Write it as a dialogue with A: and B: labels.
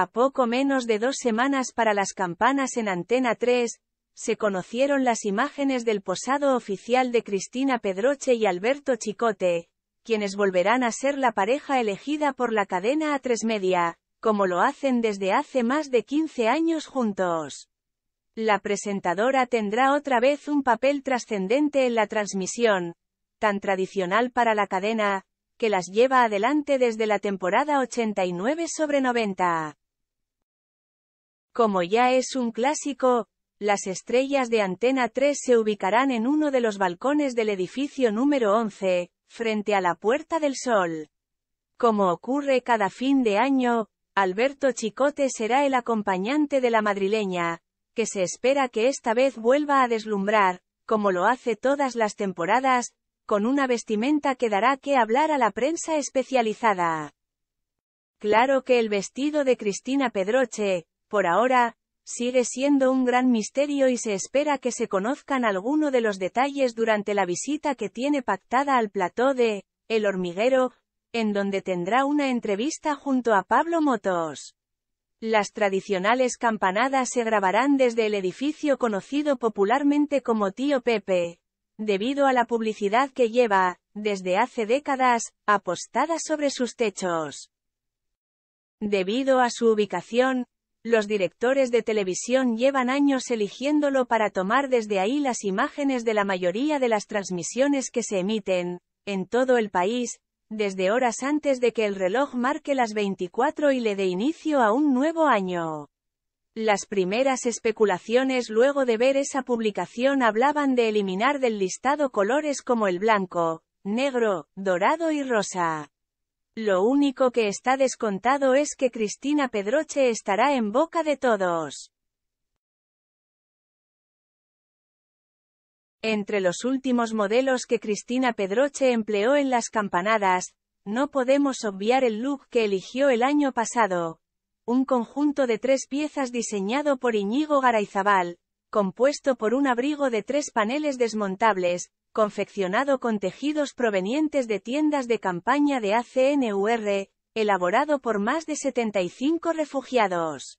A: A poco menos de dos semanas para las campanas en Antena 3, se conocieron las imágenes del posado oficial de Cristina Pedroche y Alberto Chicote, quienes volverán a ser la pareja elegida por la cadena A3 Media, como lo hacen desde hace más de 15 años juntos. La presentadora tendrá otra vez un papel trascendente en la transmisión, tan tradicional para la cadena, que las lleva adelante desde la temporada 89 sobre 90. Como ya es un clásico, las estrellas de Antena 3 se ubicarán en uno de los balcones del edificio número 11, frente a la Puerta del Sol. Como ocurre cada fin de año, Alberto Chicote será el acompañante de la madrileña, que se espera que esta vez vuelva a deslumbrar, como lo hace todas las temporadas, con una vestimenta que dará que hablar a la prensa especializada. Claro que el vestido de Cristina Pedroche, por ahora, sigue siendo un gran misterio y se espera que se conozcan alguno de los detalles durante la visita que tiene pactada al plató de El Hormiguero, en donde tendrá una entrevista junto a Pablo Motos. Las tradicionales campanadas se grabarán desde el edificio conocido popularmente como Tío Pepe, debido a la publicidad que lleva, desde hace décadas, apostada sobre sus techos. Debido a su ubicación, los directores de televisión llevan años eligiéndolo para tomar desde ahí las imágenes de la mayoría de las transmisiones que se emiten, en todo el país, desde horas antes de que el reloj marque las 24 y le dé inicio a un nuevo año. Las primeras especulaciones luego de ver esa publicación hablaban de eliminar del listado colores como el blanco, negro, dorado y rosa. Lo único que está descontado es que Cristina Pedroche estará en boca de todos. Entre los últimos modelos que Cristina Pedroche empleó en las campanadas, no podemos obviar el look que eligió el año pasado. Un conjunto de tres piezas diseñado por Iñigo Garayzabal, compuesto por un abrigo de tres paneles desmontables, confeccionado con tejidos provenientes de tiendas de campaña de ACNUR, elaborado por más de 75 refugiados.